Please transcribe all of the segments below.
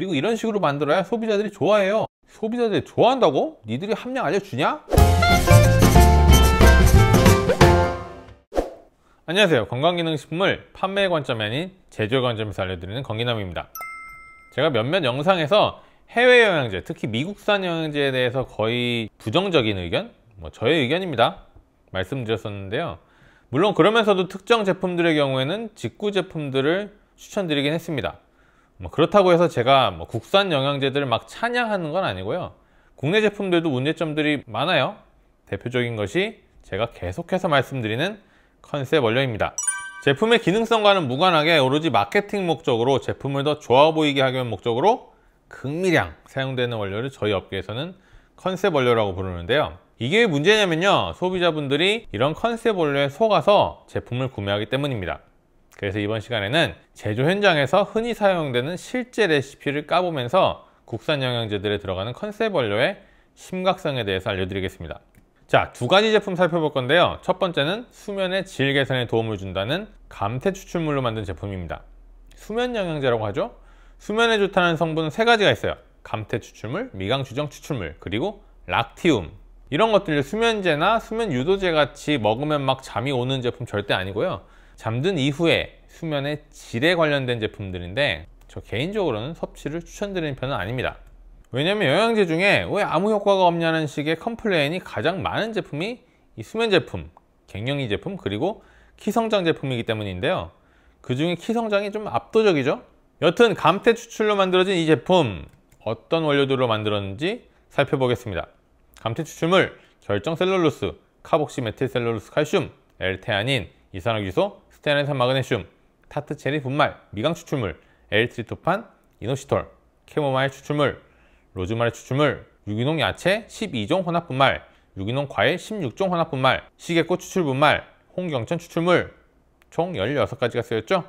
그리고 이런 식으로 만들어야 소비자들이 좋아해요 소비자들이 좋아한다고? 니들이 함량 알려주냐? 안녕하세요 건강기능식품을 판매 관점이 아닌 제조 관점에서 알려드리는 건기남입니다 제가 몇몇 영상에서 해외 영양제, 특히 미국산 영양제에 대해서 거의 부정적인 의견? 뭐 저의 의견입니다 말씀드렸었는데요 물론 그러면서도 특정 제품들의 경우에는 직구 제품들을 추천드리긴 했습니다 뭐 그렇다고 해서 제가 뭐 국산 영양제들을 막 찬양하는 건 아니고요. 국내 제품들도 문제점들이 많아요. 대표적인 것이 제가 계속해서 말씀드리는 컨셉 원료입니다. 제품의 기능성과는 무관하게 오로지 마케팅 목적으로 제품을 더 좋아 보이게 하기 위한 목적으로 극미량 사용되는 원료를 저희 업계에서는 컨셉 원료라고 부르는데요. 이게 문제냐면요. 소비자분들이 이런 컨셉 원료에 속아서 제품을 구매하기 때문입니다. 그래서 이번 시간에는 제조 현장에서 흔히 사용되는 실제 레시피를 까보면서 국산 영양제들에 들어가는 컨셉 원료의 심각성에 대해서 알려드리겠습니다. 자, 두 가지 제품 살펴볼 건데요. 첫 번째는 수면의 질 개선에 도움을 준다는 감태 추출물로 만든 제품입니다. 수면 영양제라고 하죠? 수면에 좋다는 성분은 세 가지가 있어요. 감태 추출물, 미강 주정 추출물, 그리고 락티움. 이런 것들을 수면제나 수면 유도제 같이 먹으면 막 잠이 오는 제품 절대 아니고요. 잠든 이후에 수면의 질에 관련된 제품들인데 저 개인적으로는 섭취를 추천드리는 편은 아닙니다 왜냐면 영양제 중에 왜 아무 효과가 없냐는 식의 컴플레인이 가장 많은 제품이 이 수면 제품, 갱년기 제품 그리고 키성장 제품이기 때문인데요 그 중에 키성장이 좀 압도적이죠 여튼 감태 추출로 만들어진 이 제품 어떤 원료들로 만들었는지 살펴보겠습니다 감태 추출물, 결정 셀룰로스, 카복시 메틸 셀룰로스 칼슘, 엘테아닌, 이산화기소, 스테아렌산 마그네슘, 타트 체리 분말, 미강 추출물, 엘트리토판, 이노시톨, 캐모마일 추출물, 로즈마리 추출물, 유기농 야채 12종 혼합 분말, 유기농 과일 16종 혼합 분말, 시계꽃 추출 분말, 홍경천 추출물 총 16가지가 쓰였죠.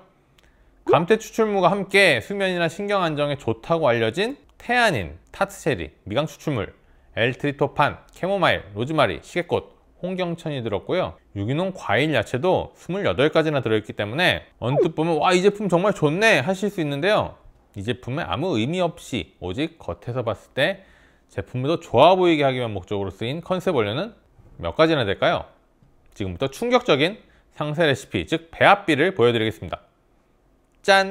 감태 추출물과 함께 수면이나 신경 안정에 좋다고 알려진 태아닌, 타트체리, 미강 추출물, 엘트리토판, 캐모마일, 로즈마리, 시계꽃, 홍경천이 들었고요. 유기농 과일 야채도 28가지나 들어있기 때문에 언뜻 보면 와 이 제품 정말 좋네 하실 수 있는데요. 이 제품에 아무 의미 없이 오직 겉에서 봤을 때 제품을 더 좋아 보이게 하기 위한 목적으로 쓰인 컨셉 원료는 몇 가지나 될까요? 지금부터 충격적인 상세 레시피 즉 배합비를 보여드리겠습니다. 짠!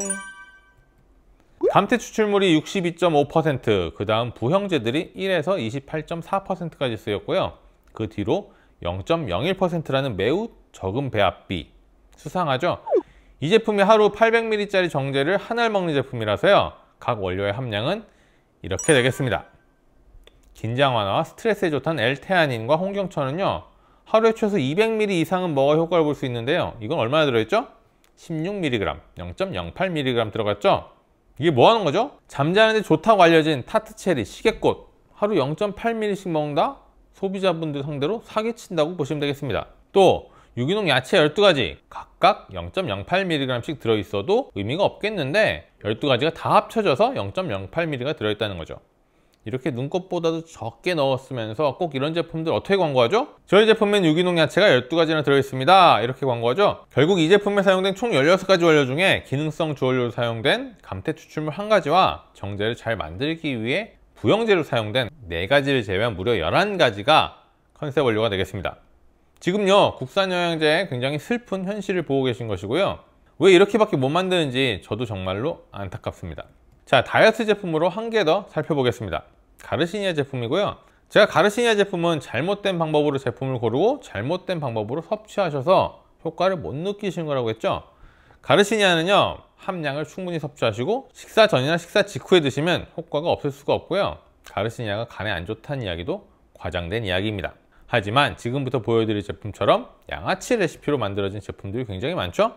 감태 추출물이 62.5%그 다음 부형제들이 1에서 28.4%까지 쓰였고요. 그 뒤로 0.01%라는 매우 적은 배합비 수상하죠? 이 제품이 하루 800ml짜리 정제를 한 알 먹는 제품이라서요 각 원료의 함량은 이렇게 되겠습니다 긴장 완화와 스트레스에 좋다는 엘테아닌과 홍경천은요 하루에 최소 200ml 이상은 먹어 효과를 볼 수 있는데요 이건 얼마나 들어있죠? 16mg, 0.08mg 들어갔죠? 이게 뭐 하는 거죠? 잠자는데 좋다고 알려진 타트 체리, 시계꽃 하루 0.8ml씩 먹는다? 소비자분들 상대로 사기친다고 보시면 되겠습니다. 또 유기농 야채 12가지 각각 0.08mg씩 들어있어도 의미가 없겠는데 12가지가 다 합쳐져서 0.08mg가 들어있다는 거죠. 이렇게 눈꽃보다도 적게 넣었으면서 꼭 이런 제품들 어떻게 광고하죠? 저희 제품엔 유기농 야채가 12가지나 들어있습니다. 이렇게 광고하죠? 결국 이 제품에 사용된 총 16가지 원료 중에 기능성 주원료로 사용된 감태 추출물 1가지와 정제를 잘 만들기 위해 부형제로 사용된 4가지를 제외한 무려 11가지가 컨셉 원료가 되겠습니다. 지금요 국산 영양제 굉장히 슬픈 현실을 보고 계신 것이고요 왜 이렇게밖에 못 만드는지 저도 정말로 안타깝습니다 자 다이어트 제품으로 한 개 더 살펴보겠습니다 가르시니아 제품이고요 제가 가르시니아 제품은 잘못된 방법으로 제품을 고르고 잘못된 방법으로 섭취하셔서 효과를 못 느끼신 거라고 했죠 가르시니아는요 함량을 충분히 섭취하시고 식사 전이나 식사 직후에 드시면 효과가 없을 수가 없고요. 가르시니아가 간에 안 좋다는 이야기도 과장된 이야기입니다. 하지만 지금부터 보여드릴 제품처럼 양아치 레시피로 만들어진 제품들이 굉장히 많죠?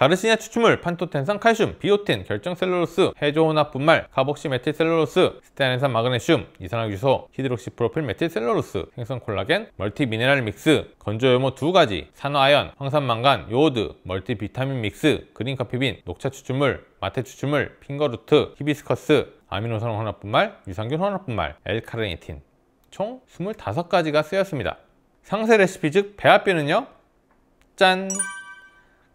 가르시냐 추출물, 판토텐산 칼슘, 비오틴, 결정 셀룰로스, 해조혼합 분말, 카복시 메틸 셀룰로스, 스테인산 마그네슘, 이산화규소 히드록시 프로필 메틸 셀룰로스, 생선 콜라겐, 멀티 미네랄 믹스, 건조 요모 두 가지, 산화아연, 황산망간, 요오드, 멀티 비타민 믹스, 그린 커피빈, 녹차 추출물, 마테 추출물, 핑거루트, 히비스커스, 아미노산 혼합 분말, 유산균 혼합 분말, 엘카르니틴 총 25가지가 쓰였습니다. 상세 레시피 즉 배합비는요? 짠!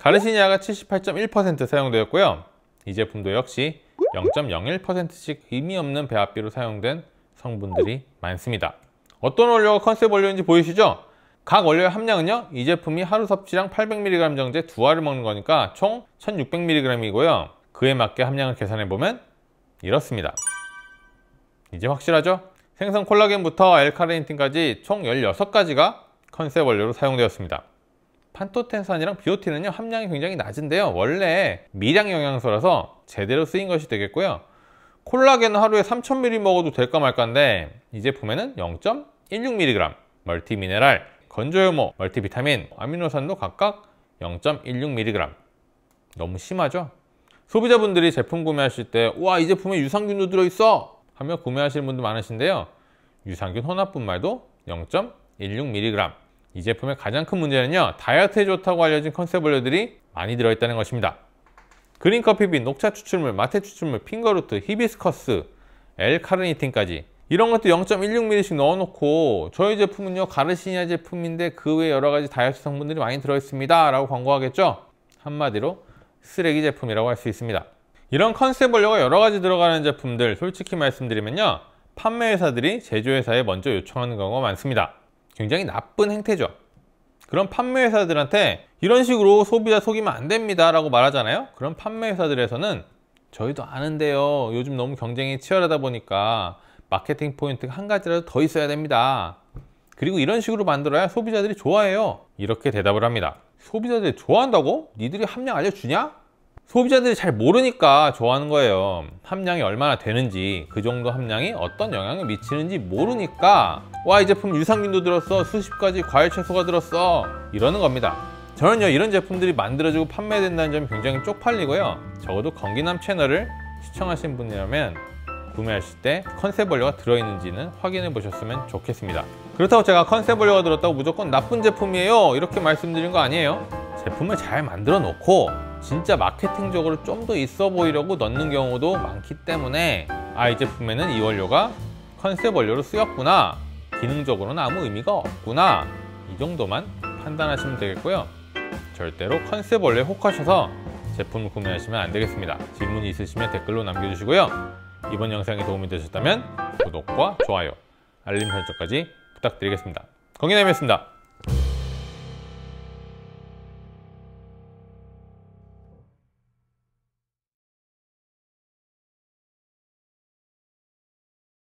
가르시니아가 78.1% 사용되었고요. 이 제품도 역시 0.01%씩 의미 없는 배합비로 사용된 성분들이 많습니다. 어떤 원료가 컨셉 원료인지 보이시죠? 각 원료의 함량은요. 이 제품이 하루 섭취량 800mg 정제 두 알을 먹는 거니까 총 1600mg이고요. 그에 맞게 함량을 계산해보면 이렇습니다. 이제 확실하죠? 생선 콜라겐부터 엘카레인틴까지 총 16가지가 컨셉 원료로 사용되었습니다. 판토텐산이랑 비오틴은요 함량이 굉장히 낮은데요 원래 미량 영양소라서 제대로 쓰인 것이 되겠고요 콜라겐은 하루에 3000ml 먹어도 될까 말까인데 이 제품에는 0.16mg 멀티미네랄, 건조효모, 멀티비타민, 아미노산도 각각 0.16mg 너무 심하죠? 소비자분들이 제품 구매하실 때 와 이 제품에 유산균도 들어있어! 하며 구매하시는 분도 많으신데요 유산균 혼합분말도 0.16mg 이 제품의 가장 큰 문제는요 다이어트에 좋다고 알려진 컨셉원료들이 많이 들어있다는 것입니다 그린커피빈, 녹차 추출물, 마테 추출물, 핑거루트, 히비스커스, 엘카르니틴까지 이런 것도 0 1 6 m l 씩 넣어놓고 저희 제품은요 가르시니아 제품인데 그 외에 여러가지 다이어트 성분들이 많이 들어있습니다 라고 광고하겠죠 한마디로 쓰레기 제품이라고 할 수 있습니다 이런 컨셉 원료가 여러가지 들어가는 제품들 솔직히 말씀드리면요 판매회사들이 제조회사에 먼저 요청하는 경우가 많습니다 굉장히 나쁜 행태죠. 그런 판매회사들한테 이런 식으로 소비자 속이면 안 됩니다 라고 말하잖아요. 그런 판매회사들에서는 저희도 아는데요. 요즘 너무 경쟁이 치열하다 보니까 마케팅 포인트가 한 가지라도 더 있어야 됩니다. 그리고 이런 식으로 만들어야 소비자들이 좋아해요. 이렇게 대답을 합니다. 소비자들이 좋아한다고? 니들이 함량 알려주냐? 소비자들이 잘 모르니까 좋아하는 거예요 함량이 얼마나 되는지 그 정도 함량이 어떤 영향을 미치는지 모르니까 와 이 제품 유산균도 들었어 수십 가지 과일 채소가 들었어 이러는 겁니다 저는요 이런 제품들이 만들어지고 판매된다는 점이 굉장히 쪽팔리고요 적어도 건기남 채널을 시청하신 분이라면 구매하실 때 컨셉 원료가 들어있는지는 확인해 보셨으면 좋겠습니다 그렇다고 제가 컨셉 원료가 들었다고 무조건 나쁜 제품이에요 이렇게 말씀드린 거 아니에요 제품을 잘 만들어 놓고 진짜 마케팅적으로 좀 더 있어 보이려고 넣는 경우도 많기 때문에 아이 제품에는 이 원료가 컨셉 원료로 쓰였구나 기능적으로는 아무 의미가 없구나 이 정도만 판단하시면 되겠고요 절대로 컨셉 원료에 혹하셔서 제품을 구매하시면 안 되겠습니다 질문이 있으시면 댓글로 남겨주시고요 이번 영상이 도움이 되셨다면 구독과 좋아요 알림 설정까지 부탁드리겠습니다. 거기남이었습니다